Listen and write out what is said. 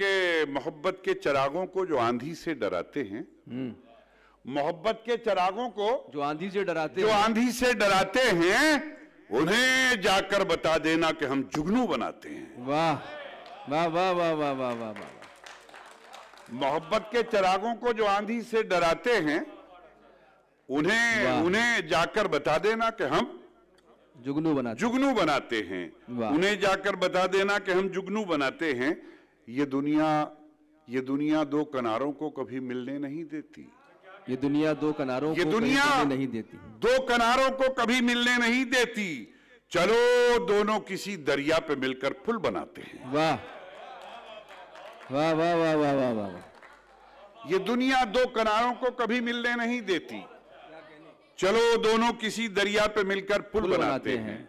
के मोहब्बत के चरागों को जो आंधी से डराते हैं हम्म। मोहब्बत के चरागों को जो आंधी से डराते जो आंधी से डराते हैं उन्हें जाकर बता देना कि हम जुगनू बनाते हैं वाह वाह वाह वाह वाह वाह वाह वाह मोहब्बत के चरागों को जो आंधी से डराते हैं उन्हें उन्हें जाकर बता देना कि हम जुगनू बनाते जुगनू बनाते हैं उन्हें जाकर बता देना कि हम जुगनू बनाते हैं ये दुनिया ये दुनिया दो कनारों को कभी मिलने नहीं देती ये दुनिया दो कनारों को दुनिया नहीं देती दो कनारों को कभी मिलने नहीं देती चलो दोनों किसी दरिया पे मिलकर पुल बनाते हैं वाह वाह वाह वाह वाह वाह वाह ये दुनिया दो कनारों को कभी मिलने नहीं देती चलो दोनों किसी दरिया पे मिलकर पुल बनाते हैं